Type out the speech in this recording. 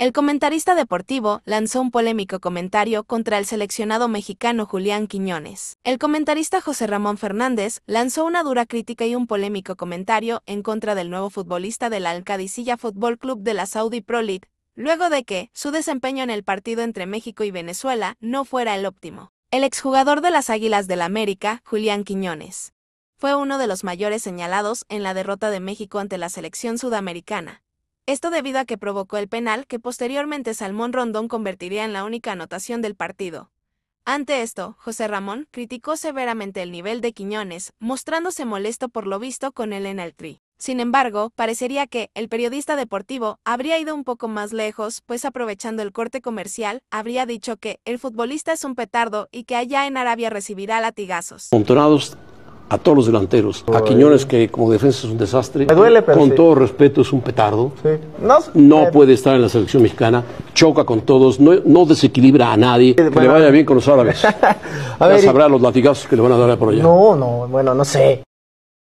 El comentarista deportivo lanzó un polémico comentario contra el seleccionado mexicano Julián Quiñones. El comentarista José Ramón Fernández lanzó una dura crítica y un polémico comentario en contra del nuevo futbolista del Alcadicilla Fútbol Club de la Saudi Pro League, luego de que su desempeño en el partido entre México y Venezuela no fuera el óptimo. El exjugador de las Águilas del la América, Julián Quiñones, fue uno de los mayores señalados en la derrota de México ante la selección sudamericana esto debido a que provocó el penal que posteriormente Salmón Rondón convertiría en la única anotación del partido. Ante esto, José Ramón criticó severamente el nivel de Quiñones, mostrándose molesto por lo visto con él en el tri. Sin embargo, parecería que el periodista deportivo habría ido un poco más lejos, pues aprovechando el corte comercial, habría dicho que el futbolista es un petardo y que allá en Arabia recibirá latigazos a todos los delanteros. A Quiñones, que como defensa es un desastre. con todo respeto, es un petardo. No, no eh, puede estar en la selección mexicana. Choca con todos. No, desequilibra a nadie. que le vaya bien con los árabes. ya sabrá los latigazos que le van a dar por allá. No, no, bueno, no sé.